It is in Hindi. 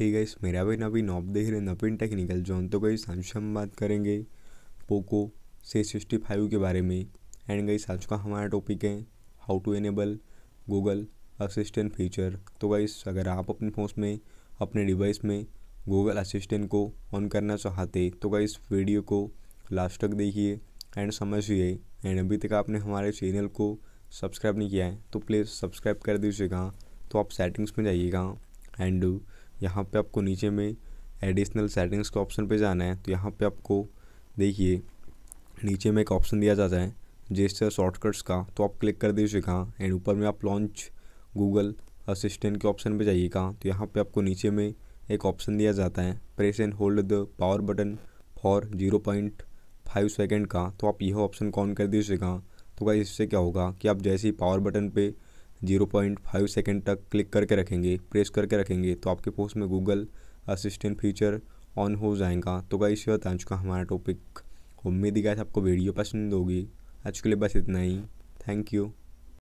हे गाइस मेरा भी नवीन नॉब देख रहे हैं नवीन टेक्निकल जोन तो गई आज हम बात करेंगे पोको से सिक्सटी फाइव के बारे में एंड गई आज का हमारा टॉपिक है how to enable Google assistant feature तो गाइस अगर आप अपने फोन में अपने डिवाइस में गूगल असिस्टेंट को ऑन करना चाहते तो गई वीडियो को लास्ट तक देखिए एंड समझिए एंड अभी तक आपने हमारे चैनल को सब्सक्राइब नहीं किया है तो प्लीज़ सब्सक्राइब कर दीजिएगा तो आप सेटिंग्स में जाइएगा एंड यहाँ पे आपको नीचे में एडिशनल सेटिंग्स के ऑप्शन पे जाना है तो यहाँ पे आपको देखिए नीचे में एक ऑप्शन दिया जाता है जैसे शॉर्टकट्स का तो आप क्लिक कर दीजिए कहाँ एंड ऊपर में आप लॉन्च गूगल असिस्टेंट के ऑप्शन पे जाइए कहाँ तो यहाँ पे आपको नीचे में एक ऑप्शन दिया जाता है press and hold the power button for zero point five second का तो आप यह ऑप्शन कौन कर दीजिएगा तो क्या इससे क्या होगा कि आप जैसे ही पावर बटन पे जीरो पॉइंट फाइव सेकेंड तक क्लिक करके रखेंगे प्रेस करके रखेंगे तो आपके पोस्ट में गूगल असिस्टेंट फीचर ऑन हो जाएगा तो गाइस ये बता चुका हमारा टॉपिक उम्मीद ही गाइस आपको वीडियो पसंद होगी आज के लिए बस इतना ही थैंक यू